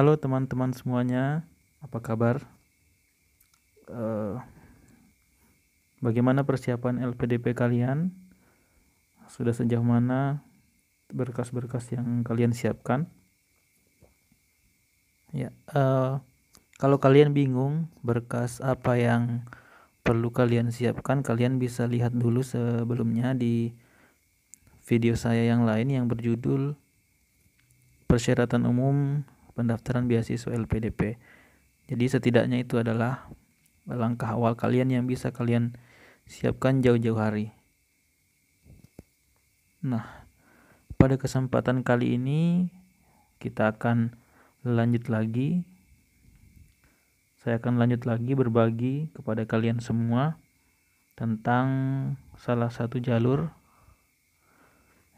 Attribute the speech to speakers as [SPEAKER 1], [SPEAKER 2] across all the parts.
[SPEAKER 1] Halo teman-teman semuanya, apa kabar? Uh, bagaimana persiapan LPDP kalian? Sudah sejauh mana berkas-berkas yang kalian siapkan? Ya, uh, kalau kalian bingung berkas apa yang perlu kalian siapkan, kalian bisa lihat dulu sebelumnya di video saya yang lain yang berjudul persyaratan umum pendaftaran beasiswa LPDP. Jadi setidaknya itu adalah langkah awal kalian yang bisa kalian siapkan jauh-jauh hari. Nah, pada kesempatan kali ini kita akan lanjut lagi. Saya akan lanjut lagi berbagi kepada kalian semua tentang salah satu jalur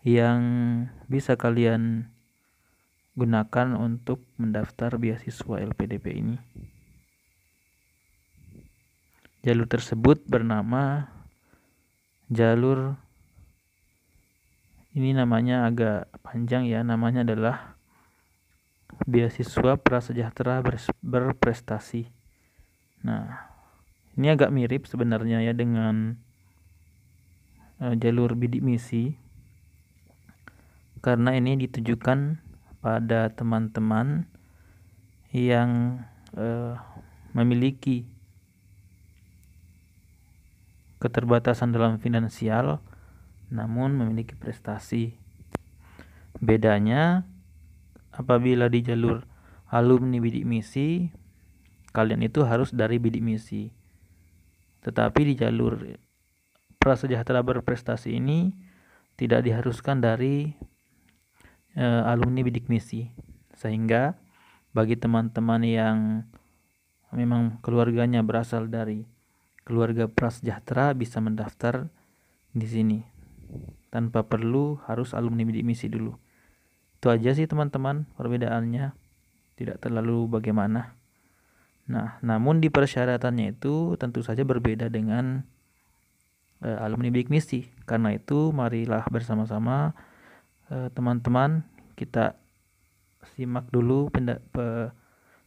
[SPEAKER 1] yang bisa kalian gunakan untuk mendaftar beasiswa LPDP ini. Jalur tersebut bernama jalur ini namanya agak panjang ya, namanya adalah beasiswa prasejahtera berprestasi. Nah, ini agak mirip sebenarnya ya dengan eh, jalur bidik misi karena ini ditujukan pada teman-teman yang eh, memiliki keterbatasan dalam finansial namun memiliki prestasi. Bedanya apabila di jalur alumni bidik misi kalian itu harus dari bidik misi. Tetapi di jalur prasejahtera berprestasi ini tidak diharuskan dari uh, alumni bidik misi sehingga bagi teman-teman yang memang keluarganya berasal dari keluarga prasejahtera bisa mendaftar di sini tanpa perlu harus alumni bidik misi dulu itu aja sih teman-teman perbedaannya tidak terlalu bagaimana nah namun di persyaratannya itu tentu saja berbeda dengan uh, alumni bidik misi karena itu marilah bersama-sama Eh, teman-teman kita simak dulu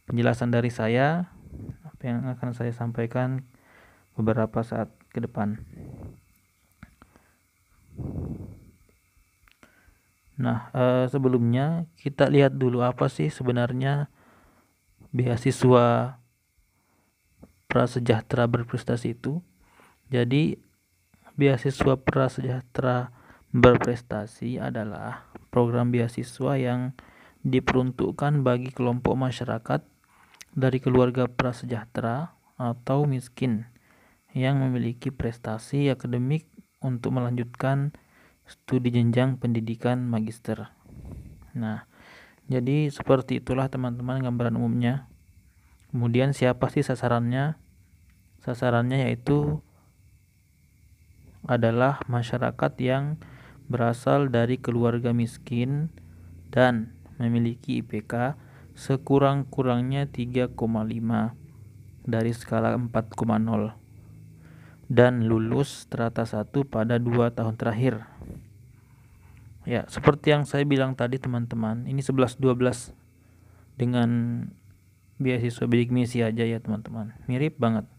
[SPEAKER 1] penjelasan dari saya apa yang akan saya sampaikan beberapa saat ke depan. Nah, eh, sebelumnya kita lihat dulu apa sih sebenarnya beasiswa prasejahtera berprestasi itu. Jadi, beasiswa prasejahtera berprestasi adalah program beasiswa yang diperuntukkan bagi kelompok masyarakat dari keluarga prasejahtera atau miskin yang memiliki prestasi akademik untuk melanjutkan studi jenjang pendidikan magister. Nah, jadi seperti itulah teman-teman gambaran umumnya. Kemudian siapa sih sasarannya? Sasarannya yaitu adalah masyarakat yang berasal dari keluarga miskin dan memiliki IPK sekurang-kurangnya 3,5 dari skala 4,0 dan lulus strata 1 pada 2 tahun terakhir. Ya, seperti yang saya bilang tadi teman-teman, ini 11 12 dengan beasiswa bidik misi aja ya teman-teman. Mirip banget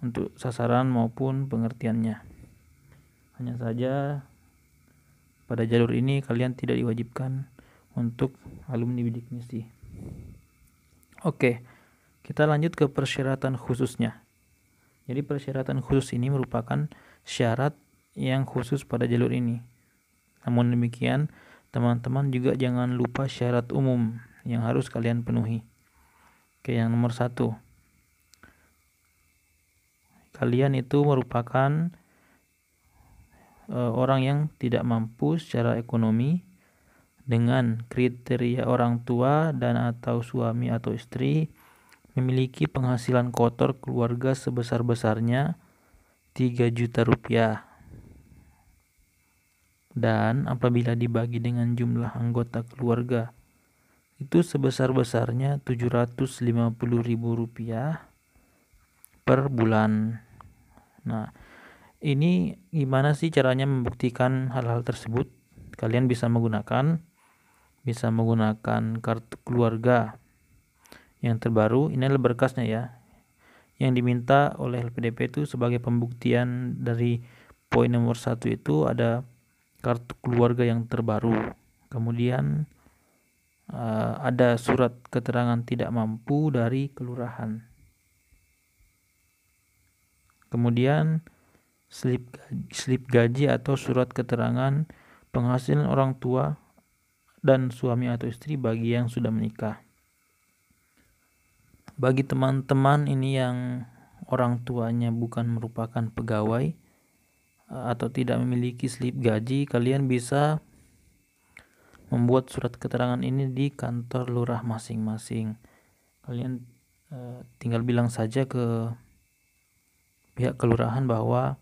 [SPEAKER 1] untuk sasaran maupun pengertiannya. Hanya saja pada jalur ini kalian tidak diwajibkan untuk alumni bidik misi. Oke, kita lanjut ke persyaratan khususnya. Jadi persyaratan khusus ini merupakan syarat yang khusus pada jalur ini. Namun demikian, teman-teman juga jangan lupa syarat umum yang harus kalian penuhi. Oke, yang nomor satu. Kalian itu merupakan Eh, orang yang tidak mampu secara ekonomi dengan kriteria orang tua dan atau suami atau istri memiliki penghasilan kotor keluarga sebesar-besarnya 3 juta rupiah. Dan apabila dibagi dengan jumlah anggota keluarga itu sebesar-besarnya 750 ribu rupiah per bulan. Nah, ini gimana sih caranya membuktikan hal-hal tersebut kalian bisa menggunakan bisa menggunakan kartu keluarga yang terbaru ini adalah berkasnya ya yang diminta oleh LPDP itu sebagai pembuktian dari poin nomor satu itu ada kartu keluarga yang terbaru kemudian uh, ada surat keterangan tidak mampu dari kelurahan kemudian slip slip gaji atau surat keterangan penghasilan orang tua dan suami atau istri bagi yang sudah menikah. Bagi teman-teman ini yang orang tuanya bukan merupakan pegawai eh, atau tidak memiliki slip gaji, kalian bisa membuat surat keterangan ini di kantor lurah masing-masing. Kalian eh, tinggal bilang saja ke pihak kelurahan bahwa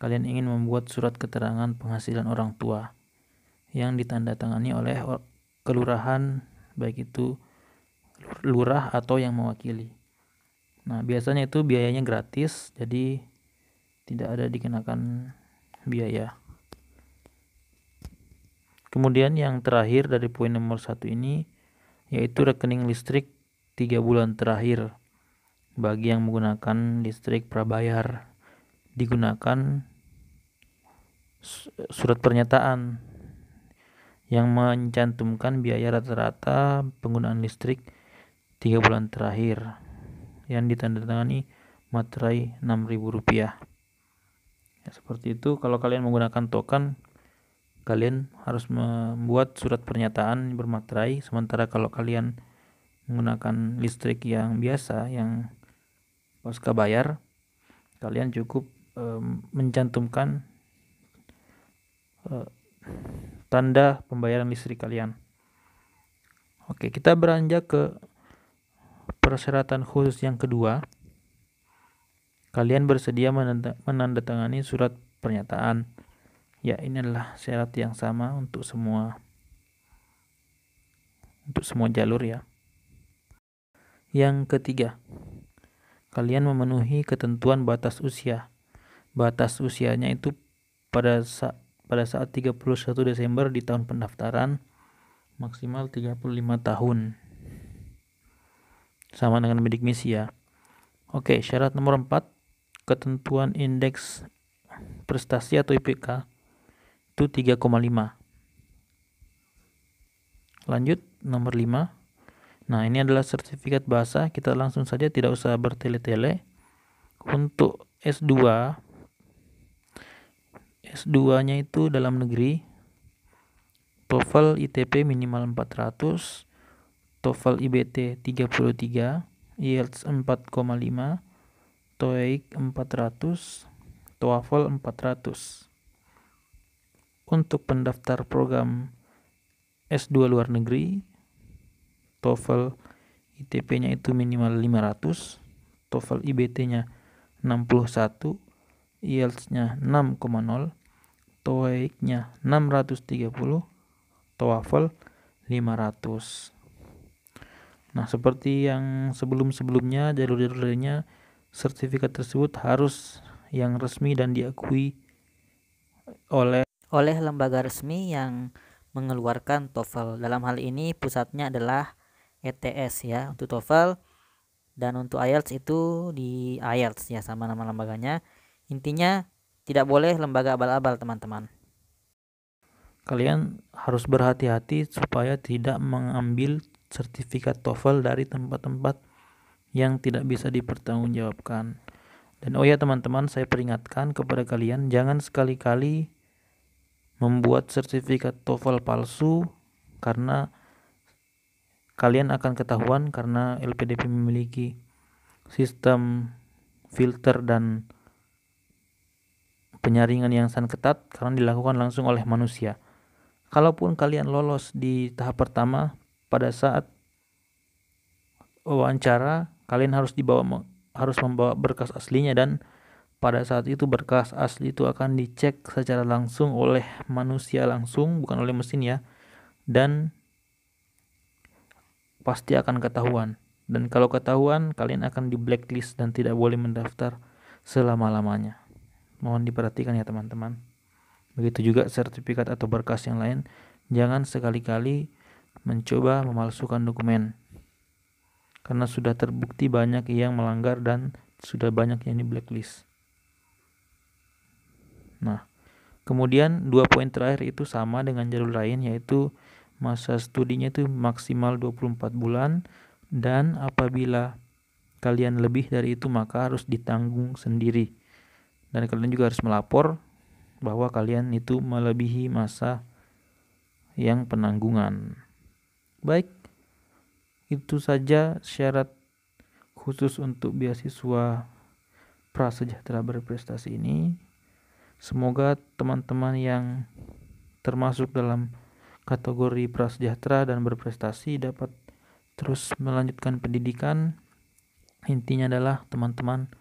[SPEAKER 1] kalian ingin membuat surat keterangan penghasilan orang tua yang ditandatangani oleh kelurahan baik itu lurah atau yang mewakili. Nah, biasanya itu biayanya gratis, jadi tidak ada dikenakan biaya. Kemudian yang terakhir dari poin nomor satu ini yaitu rekening listrik tiga bulan terakhir bagi yang menggunakan listrik prabayar digunakan surat pernyataan yang mencantumkan biaya rata-rata penggunaan listrik tiga bulan terakhir yang ditandatangani materai Rp6.000 ya, seperti itu kalau kalian menggunakan token kalian harus membuat surat pernyataan bermaterai sementara kalau kalian menggunakan listrik yang biasa yang pasca bayar kalian cukup um, mencantumkan Eh, tanda pembayaran listrik kalian. Oke, kita beranjak ke persyaratan khusus yang kedua. Kalian bersedia menandatangani surat pernyataan. Ya, ini adalah syarat yang sama untuk semua untuk semua jalur ya. Yang ketiga, kalian memenuhi ketentuan batas usia. Batas usianya itu pada saat pada saat 31 Desember di tahun pendaftaran maksimal 35 tahun. Sama dengan bidik misi ya. Oke, syarat nomor 4 ketentuan indeks prestasi atau IPK itu 3,5. Lanjut nomor 5. Nah, ini adalah sertifikat bahasa. Kita langsung saja tidak usah bertele-tele. Untuk S2 S2-nya itu dalam negeri. TOEFL ITP minimal 400, TOEFL IBT 33, IELTS 4,5, TOEIC 400, TOEFL 400. Untuk pendaftar program S2 luar negeri, TOEFL ITP-nya itu minimal 500, TOEFL IBT-nya 61, IELTS-nya 6,0, toeiknya 630, TOEFL 500. Nah, seperti yang sebelum-sebelumnya jalur-jalurnya sertifikat tersebut harus yang resmi dan diakui oleh oleh lembaga resmi yang mengeluarkan TOEFL. Dalam hal ini pusatnya adalah ETS ya untuk TOEFL dan untuk IELTS itu di IELTS ya sama nama lembaganya. Intinya tidak boleh lembaga abal-abal, teman-teman. Kalian harus berhati-hati supaya tidak mengambil sertifikat TOEFL dari tempat-tempat yang tidak bisa dipertanggungjawabkan. Dan oh ya teman-teman, saya peringatkan kepada kalian jangan sekali-kali membuat sertifikat TOEFL palsu karena kalian akan ketahuan karena LPDP memiliki sistem filter dan penyaringan yang sangat ketat karena dilakukan langsung oleh manusia. Kalaupun kalian lolos di tahap pertama, pada saat wawancara kalian harus dibawa harus membawa berkas aslinya dan pada saat itu berkas asli itu akan dicek secara langsung oleh manusia langsung bukan oleh mesin ya dan pasti akan ketahuan dan kalau ketahuan kalian akan di blacklist dan tidak boleh mendaftar selama-lamanya Mohon diperhatikan ya teman-teman. Begitu juga sertifikat atau berkas yang lain, jangan sekali-kali mencoba memalsukan dokumen. Karena sudah terbukti banyak yang melanggar dan sudah banyak yang di blacklist. Nah, kemudian dua poin terakhir itu sama dengan jalur lain yaitu masa studinya itu maksimal 24 bulan dan apabila kalian lebih dari itu maka harus ditanggung sendiri dan kalian juga harus melapor bahwa kalian itu melebihi masa yang penanggungan. Baik, itu saja syarat khusus untuk beasiswa prasejahtera berprestasi ini. Semoga teman-teman yang termasuk dalam kategori prasejahtera dan berprestasi dapat terus melanjutkan pendidikan. Intinya adalah teman-teman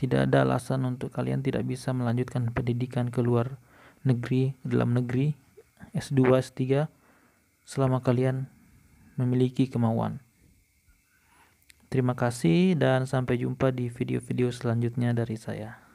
[SPEAKER 1] tidak ada alasan untuk kalian tidak bisa melanjutkan pendidikan ke luar negeri, dalam negeri, S2, S3, selama kalian memiliki kemauan. Terima kasih dan sampai jumpa di video-video selanjutnya dari saya.